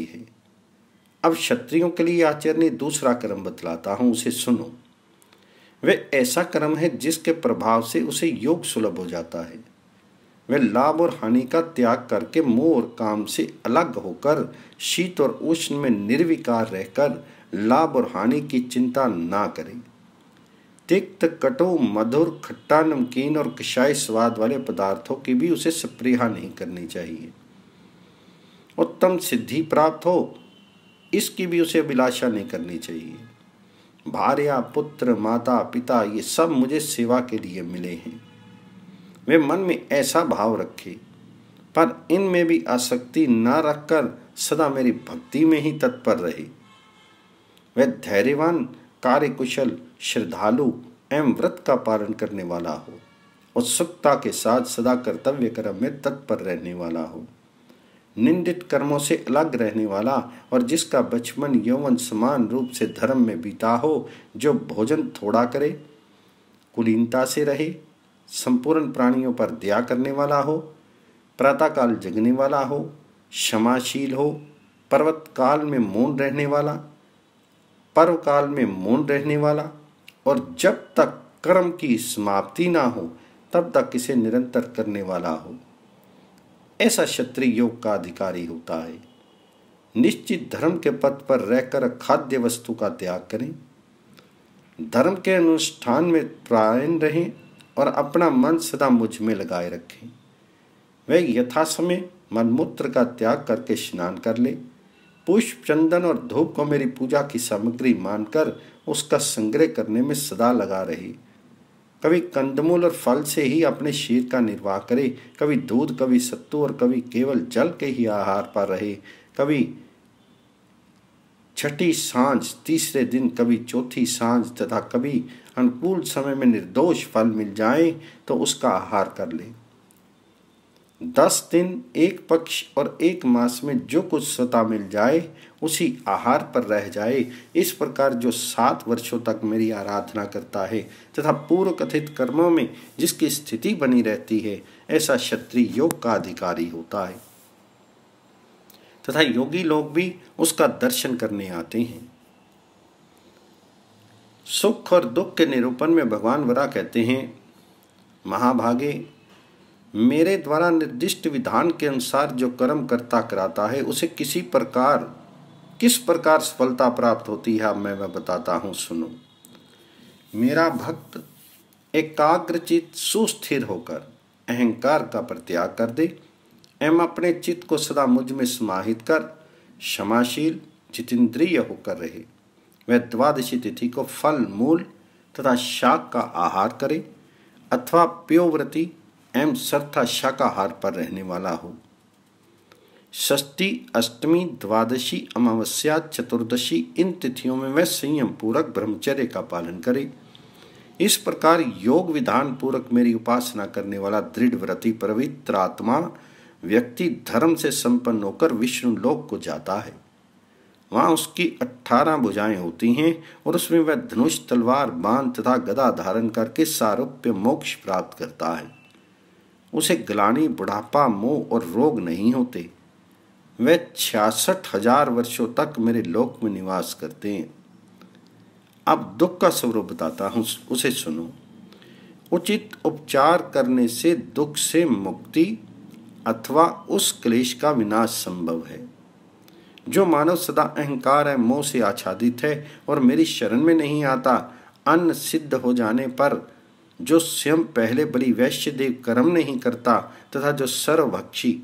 है अब क्षत्रियों के लिए आचार्य ने दूसरा कर्म बतलाता हूं उसे सुनो वह ऐसा कर्म है जिसके प्रभाव से उसे योग सुलभ हो जाता है वह लाभ और हानि का त्याग करके मोह और काम से अलग होकर शीत और उष्ण में निर्विकार रहकर लाभ और हानि की चिंता ना करे तिक्त कटो मधुर खट्टा नमकीन और कषाय स्वाद वाले पदार्थों की भी उसे स्प्रिया नहीं करनी चाहिए उत्तम सिद्धि प्राप्त हो इसकी भी उसे अभिलाषा नहीं करनी चाहिए भार्या पुत्र माता पिता ये सब मुझे सेवा के लिए मिले हैं वे मन में ऐसा भाव रखे पर इनमें भी आसक्ति न रखकर सदा मेरी भक्ति में ही तत्पर रहे वह धैर्यवान कार्यकुशल श्रद्धालु एवं व्रत का पालन करने वाला हो उत्सुकता के साथ सदा कर्तव्य कर्म में तत्पर रहने वाला हो निंदित कर्मों से अलग रहने वाला और जिसका बचपन यौवन समान रूप से धर्म में बीता हो जो भोजन थोड़ा करे कुलीनता से रहे संपूर्ण प्राणियों पर दया करने वाला हो प्रातःकाल जगने वाला हो क्षमाशील हो पर्वत काल में मौन रहने वाला पर्व काल में मौन रहने वाला और जब तक कर्म की समाप्ति ना हो तब तक इसे निरंतर करने वाला हो ऐसा क्षत्रिय योग का अधिकारी होता है निश्चित धर्म के पथ पर रहकर खाद्य वस्तु का त्याग करें धर्म के अनुष्ठान में प्रायण रहें और अपना मन सदा मुझ में लगाए रखें वह यथासमय मनमूत्र का त्याग करके स्नान कर ले पुष्प चंदन और धूप को मेरी पूजा की सामग्री मानकर उसका संग्रह करने में सदा लगा रहे कभी कंदमूल और फल से ही अपने शरीर का निर्वाह करे कभी दूध कभी सत्तू और कभी केवल जल के ही आहार पर रहे कभी छठी सांझ तीसरे दिन कभी चौथी सांझ तथा कभी अनुकूल समय में निर्दोष फल मिल जाए तो उसका आहार कर लें दस दिन एक पक्ष और एक मास में जो कुछ सता मिल जाए उसी आहार पर रह जाए इस प्रकार जो सात वर्षों तक मेरी आराधना करता है तथा पूर्व कथित कर्मों में जिसकी स्थिति बनी रहती है ऐसा क्षत्रिय योग का अधिकारी होता है तथा योगी लोग भी उसका दर्शन करने आते हैं सुख और दुख के निरूपण में भगवान वरा कहते हैं महाभागे मेरे द्वारा निर्दिष्ट विधान के अनुसार जो कर्म करता कराता है उसे किसी प्रकार किस प्रकार सफलता प्राप्त होती है मैं मैं बताता हूँ सुनो मेरा भक्त एकाग्रचित सुस्थिर होकर अहंकार का प्रत्याग कर दे एवं अपने चित्त को सदा मुझ में समाहित कर क्षमाशील जितेंद्रिय होकर रहे वह द्वादशी तिथि को फल मूल तथा शाक का आहार करे अथवा प्योव्रती एवं श्रद्धा शाकाहार पर रहने वाला हो षष्ठी अष्टमी द्वादशी अमावस्या चतुर्दशी इन तिथियों में वह संयम पूर्वक ब्रह्मचर्य का पालन करे इस प्रकार योग विधान पूर्वक मेरी उपासना करने वाला दृढ़ व्रति पवित्र आत्मा व्यक्ति धर्म से संपन्न होकर विष्णु लोक को जाता है वहाँ उसकी अट्ठारह भुजाएं होती हैं और उसमें वह धनुष तलवार बाण तथा गदा धारण करके सारूप्य मोक्ष प्राप्त करता है उसे ग्लानी बुढ़ापा मोह और रोग नहीं होते वे छियासठ हजार वर्षों तक मेरे लोक में निवास करते हैं अब दुख का स्वरूप बताता हूँ उसे सुनो उचित उपचार करने से दुख से मुक्ति अथवा उस क्लेश का विनाश संभव है जो मानव सदा अहंकार है मोह से आच्छादित है और मेरी शरण में नहीं आता अन्न सिद्ध हो जाने पर जो स्वयं पहले बलि वैश्य देव कर्म नहीं करता तथा जो सर्वभक्षी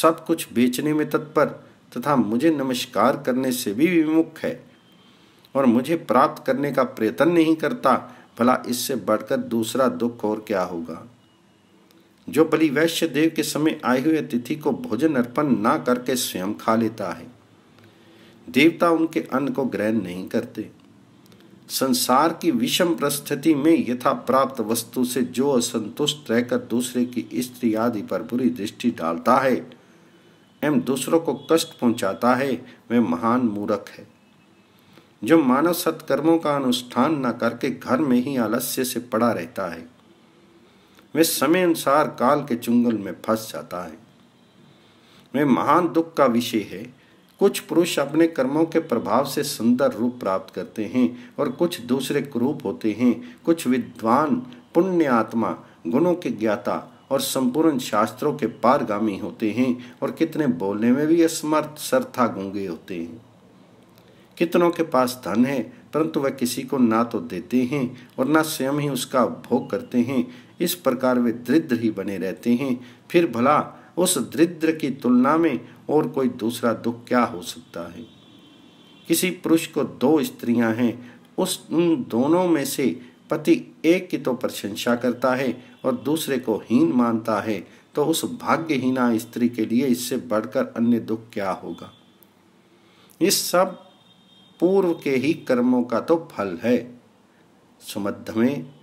सब कुछ बेचने में तत्पर तथा मुझे नमस्कार करने से भी विमुख है और मुझे प्राप्त करने का प्रयत्न नहीं करता भला इससे बढ़कर दूसरा दुख और क्या होगा जो बलि वैश्य देव के समय आए हुए अतिथि को भोजन अर्पण ना करके स्वयं खा लेता है देवता उनके अन्न को ग्रहण नहीं करते संसार की विषम परिस्थिति में यथा प्राप्त वस्तु से जो असंतुष्ट रहकर दूसरे की स्त्री आदि पर बुरी दृष्टि डालता है एवं दूसरों को कष्ट पहुंचाता है वह महान मूर्ख है जो मानव सत्कर्मों का अनुष्ठान न करके घर में ही आलस्य से पड़ा रहता है वह समय अनुसार काल के चुंगल में फंस जाता है वह महान दुख का विषय है कुछ पुरुष अपने कर्मों के प्रभाव से सुंदर रूप प्राप्त करते हैं और कुछ दूसरे कुरूप होते हैं कुछ विद्वान पुण्य आत्मा गुणों के ज्ञाता और संपूर्ण शास्त्रों के पारगामी होते हैं और कितने बोलने में भी असमर्थ सरथा गूंगे होते हैं कितनों के पास धन है परंतु वह किसी को ना तो देते हैं और ना स्वयं ही उसका भोग करते हैं इस प्रकार वे दृद्र ही बने रहते हैं फिर भला उस दरिद्र की तुलना में और कोई दूसरा दुख क्या हो सकता है किसी पुरुष को दो स्त्रियां हैं उस उन दोनों में से पति एक की तो प्रशंसा करता है और दूसरे को हीन मानता है तो उस भाग्यहीना स्त्री के लिए इससे बढ़कर अन्य दुख क्या होगा इस सब पूर्व के ही कर्मों का तो फल है सुमध्य में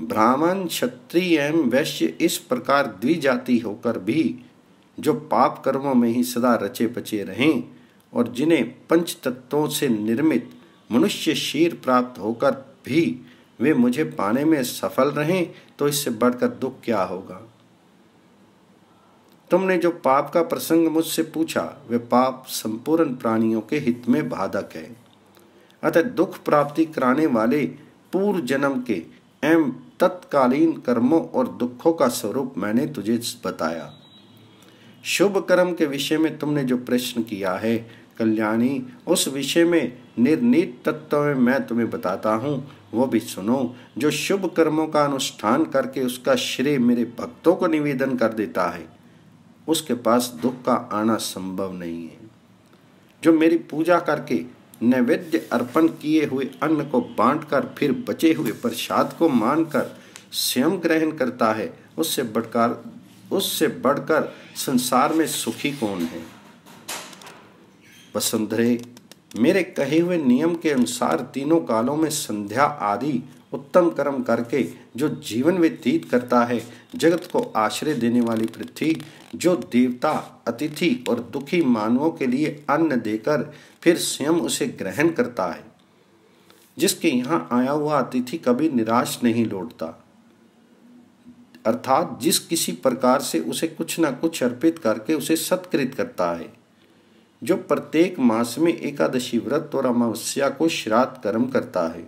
ब्राह्मण क्षत्रिय एवं वैश्य इस प्रकार द्विजाति होकर भी जो पाप कर्मों में ही सदा रचे पचे रहें और जिन्हें पंच तत्वों से निर्मित मनुष्य शीर प्राप्त होकर भी वे मुझे पाने में सफल रहें तो इससे बढ़कर दुख क्या होगा तुमने जो पाप का प्रसंग मुझसे पूछा वे पाप संपूर्ण प्राणियों के हित में बाधक है अतः दुख प्राप्ति कराने वाले पूर्व जन्म के एवं तत्कालीन कर्मों और दुखों का स्वरूप मैंने तुझे बताया शुभ कर्म के विषय में तुमने जो प्रश्न किया है कल्याणी उस विषय में निर्नीत तत्व में मैं तुम्हें बताता हूँ वो भी सुनो जो शुभ कर्मों का अनुष्ठान करके उसका श्रेय मेरे भक्तों को निवेदन कर देता है उसके पास दुख का आना संभव नहीं है जो मेरी पूजा करके नैवेद्य अर्पण किए हुए अन्न को बांटकर फिर बचे हुए प्रसाद को मानकर स्वयं ग्रहण करता है उससे बढ़कर उससे बढ़कर संसार में सुखी कौन है वसुंधरे मेरे कहे हुए नियम के अनुसार तीनों कालों में संध्या आदि उत्तम कर्म करके जो जीवन व्यतीत करता है जगत को आश्रय देने वाली पृथ्वी जो देवता अतिथि और दुखी मानवों के लिए अन्न देकर फिर स्वयं उसे ग्रहण करता है जिसके यहाँ आया हुआ अतिथि कभी निराश नहीं लौटता अर्थात जिस किसी प्रकार से उसे कुछ ना कुछ अर्पित करके उसे सत्कृत करता है जो प्रत्येक मास में एकादशी व्रत और अमावस्या को श्राद्ध कर्म करता है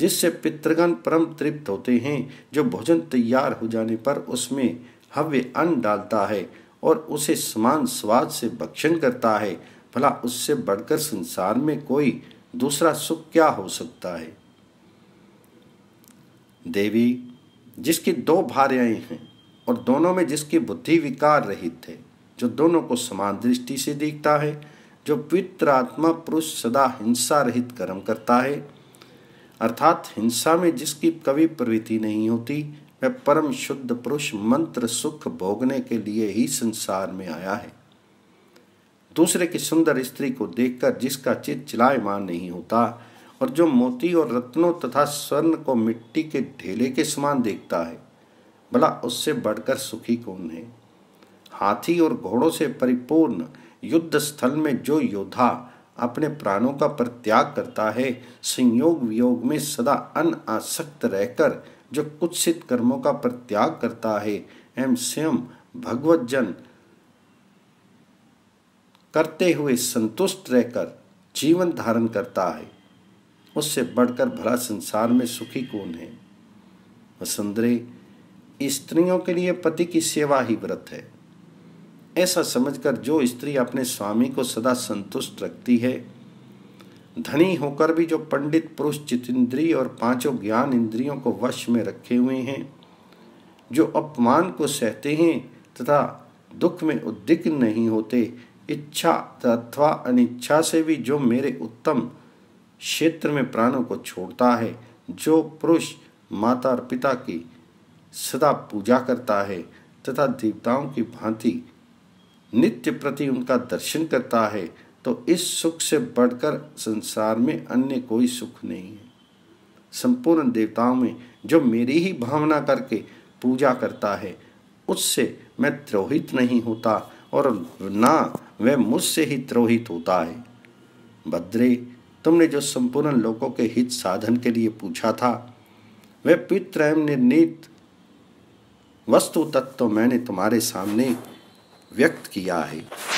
जिससे पितृगण परम तृप्त होते हैं जो भोजन तैयार हो जाने पर उसमें हव्य अन्न डालता है और उसे समान स्वाद से भक्षण करता है भला उससे बढ़कर संसार में कोई दूसरा सुख क्या हो सकता है देवी जिसकी दो भार्याएं हैं और दोनों में जिसकी बुद्धि विकार रहित है जो दोनों को समान दृष्टि से देखता है जो आत्मा पुरुष सदा हिंसा रहित कर्म करता है अर्थात हिंसा में जिसकी कभी प्रवृत्ति नहीं होती वह परम शुद्ध पुरुष मंत्र सुख भोगने के लिए ही संसार में आया है दूसरे की सुंदर स्त्री को देखकर जिसका चित चिलायमान नहीं होता और जो मोती और रत्नों तथा स्वर्ण को मिट्टी के ढेले के समान देखता है भला उससे बढ़कर सुखी कौन है हाथी और घोड़ों से परिपूर्ण युद्ध स्थल में जो योद्धा अपने प्राणों का परित्याग करता है संयोग वियोग में सदा अन आसक्त रहकर जो कुत्सित कर्मों का परित्याग करता है एम स्वयं भगवत जन करते हुए संतुष्ट रहकर जीवन धारण करता है उससे बढ़कर भरा संसार में सुखी कौन है वसुंधरे स्त्रियों के लिए पति की सेवा ही व्रत है ऐसा समझकर जो स्त्री अपने स्वामी को सदा संतुष्ट रखती है धनी होकर भी जो पंडित पुरुष इंद्री और पांचों ज्ञान इंद्रियों को वश में रखे हुए हैं जो अपमान को सहते हैं तथा दुख में उद्विग्न नहीं होते इच्छा अथवा अनिच्छा से भी जो मेरे उत्तम क्षेत्र में प्राणों को छोड़ता है जो पुरुष माता और पिता की सदा पूजा करता है तथा देवताओं की भांति नित्य प्रति उनका दर्शन करता है तो इस सुख से बढ़कर संसार में अन्य कोई सुख नहीं है संपूर्ण देवताओं में जो मेरी ही भावना करके पूजा करता है उससे मैं त्रोहित नहीं होता और ना वह मुझसे ही द्रोहित होता है बद्रे तुमने जो संपूर्ण लोगों के हित साधन के लिए पूछा था वह एवं निर्णित वस्तु तत्व तो मैंने तुम्हारे सामने व्यक्त किया है